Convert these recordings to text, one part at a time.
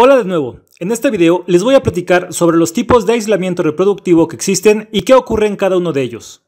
Hola de nuevo, en este video les voy a platicar sobre los tipos de aislamiento reproductivo que existen y qué ocurre en cada uno de ellos.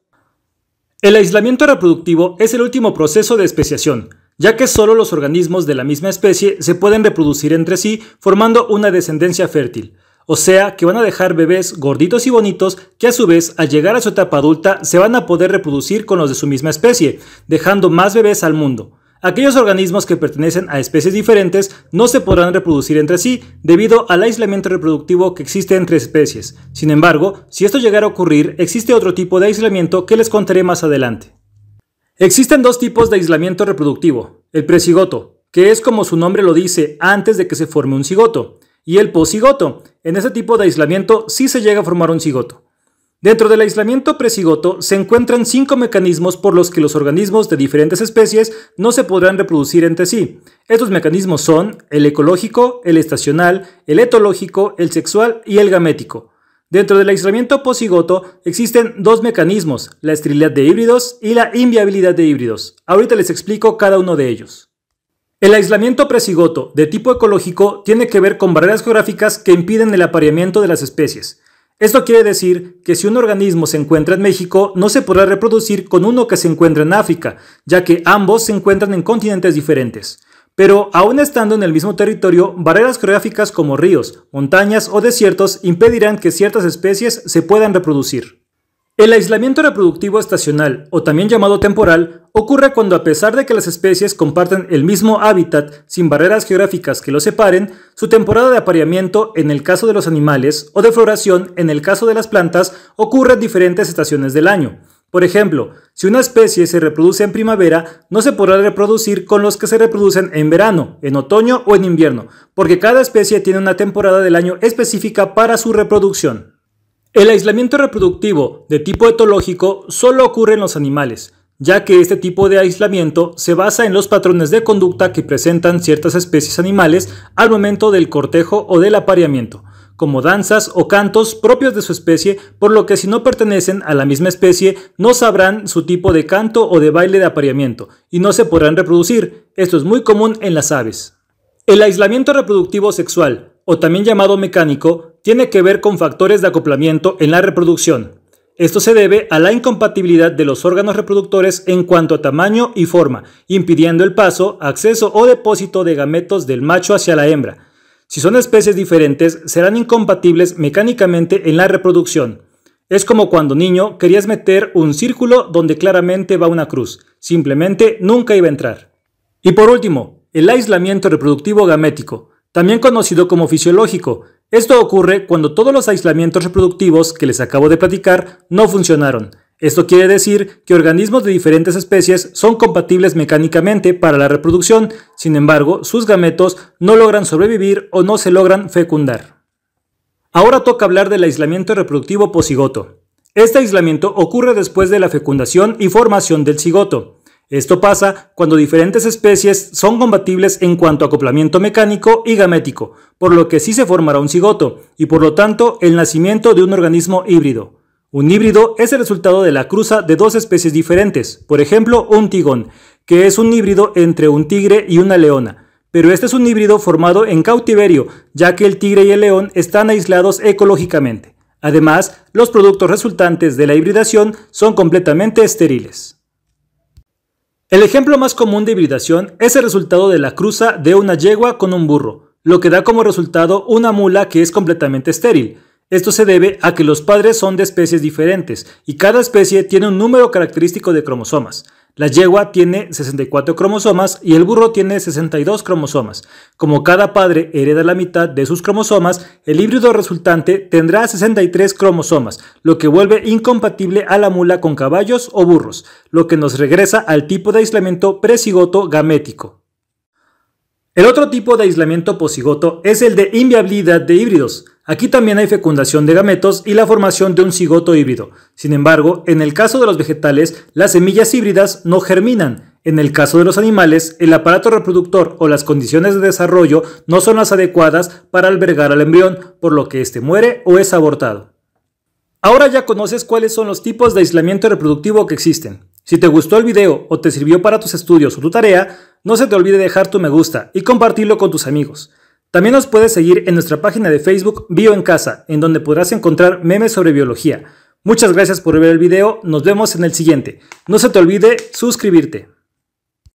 El aislamiento reproductivo es el último proceso de especiación, ya que solo los organismos de la misma especie se pueden reproducir entre sí formando una descendencia fértil, o sea que van a dejar bebés gorditos y bonitos que a su vez al llegar a su etapa adulta se van a poder reproducir con los de su misma especie, dejando más bebés al mundo. Aquellos organismos que pertenecen a especies diferentes no se podrán reproducir entre sí debido al aislamiento reproductivo que existe entre especies. Sin embargo, si esto llegara a ocurrir, existe otro tipo de aislamiento que les contaré más adelante. Existen dos tipos de aislamiento reproductivo, el presigoto, que es como su nombre lo dice antes de que se forme un cigoto, y el posigoto. En ese tipo de aislamiento sí se llega a formar un cigoto. Dentro del aislamiento presigoto se encuentran cinco mecanismos por los que los organismos de diferentes especies no se podrán reproducir entre sí. Estos mecanismos son el ecológico, el estacional, el etológico, el sexual y el gamético. Dentro del aislamiento posigoto existen dos mecanismos, la esterilidad de híbridos y la inviabilidad de híbridos. Ahorita les explico cada uno de ellos. El aislamiento presigoto de tipo ecológico tiene que ver con barreras geográficas que impiden el apareamiento de las especies. Esto quiere decir que si un organismo se encuentra en México, no se podrá reproducir con uno que se encuentra en África, ya que ambos se encuentran en continentes diferentes. Pero aún estando en el mismo territorio, barreras geográficas como ríos, montañas o desiertos impedirán que ciertas especies se puedan reproducir. El aislamiento reproductivo estacional, o también llamado temporal, ocurre cuando a pesar de que las especies comparten el mismo hábitat sin barreras geográficas que los separen, su temporada de apareamiento en el caso de los animales o de floración en el caso de las plantas ocurre en diferentes estaciones del año. Por ejemplo, si una especie se reproduce en primavera, no se podrá reproducir con los que se reproducen en verano, en otoño o en invierno, porque cada especie tiene una temporada del año específica para su reproducción. El aislamiento reproductivo de tipo etológico solo ocurre en los animales, ya que este tipo de aislamiento se basa en los patrones de conducta que presentan ciertas especies animales al momento del cortejo o del apareamiento, como danzas o cantos propios de su especie, por lo que si no pertenecen a la misma especie no sabrán su tipo de canto o de baile de apareamiento y no se podrán reproducir. Esto es muy común en las aves. El aislamiento reproductivo sexual, o también llamado mecánico, tiene que ver con factores de acoplamiento en la reproducción. Esto se debe a la incompatibilidad de los órganos reproductores en cuanto a tamaño y forma, impidiendo el paso, acceso o depósito de gametos del macho hacia la hembra. Si son especies diferentes, serán incompatibles mecánicamente en la reproducción. Es como cuando niño querías meter un círculo donde claramente va una cruz, simplemente nunca iba a entrar. Y por último, el aislamiento reproductivo gamético, también conocido como fisiológico, esto ocurre cuando todos los aislamientos reproductivos que les acabo de platicar no funcionaron. Esto quiere decir que organismos de diferentes especies son compatibles mecánicamente para la reproducción, sin embargo, sus gametos no logran sobrevivir o no se logran fecundar. Ahora toca hablar del aislamiento reproductivo posigoto. Este aislamiento ocurre después de la fecundación y formación del cigoto. Esto pasa cuando diferentes especies son compatibles en cuanto a acoplamiento mecánico y gamético, por lo que sí se formará un cigoto, y por lo tanto el nacimiento de un organismo híbrido. Un híbrido es el resultado de la cruza de dos especies diferentes, por ejemplo un tigón, que es un híbrido entre un tigre y una leona, pero este es un híbrido formado en cautiverio, ya que el tigre y el león están aislados ecológicamente. Además, los productos resultantes de la hibridación son completamente estériles. El ejemplo más común de hibridación es el resultado de la cruza de una yegua con un burro, lo que da como resultado una mula que es completamente estéril. Esto se debe a que los padres son de especies diferentes y cada especie tiene un número característico de cromosomas. La yegua tiene 64 cromosomas y el burro tiene 62 cromosomas. Como cada padre hereda la mitad de sus cromosomas, el híbrido resultante tendrá 63 cromosomas, lo que vuelve incompatible a la mula con caballos o burros, lo que nos regresa al tipo de aislamiento presigoto gamético. El otro tipo de aislamiento posigoto es el de inviabilidad de híbridos. Aquí también hay fecundación de gametos y la formación de un cigoto híbrido. Sin embargo, en el caso de los vegetales, las semillas híbridas no germinan. En el caso de los animales, el aparato reproductor o las condiciones de desarrollo no son las adecuadas para albergar al embrión, por lo que éste muere o es abortado. Ahora ya conoces cuáles son los tipos de aislamiento reproductivo que existen. Si te gustó el video o te sirvió para tus estudios o tu tarea, no se te olvide dejar tu me gusta y compartirlo con tus amigos. También nos puedes seguir en nuestra página de Facebook Bio en Casa, en donde podrás encontrar memes sobre biología. Muchas gracias por ver el video, nos vemos en el siguiente. No se te olvide suscribirte.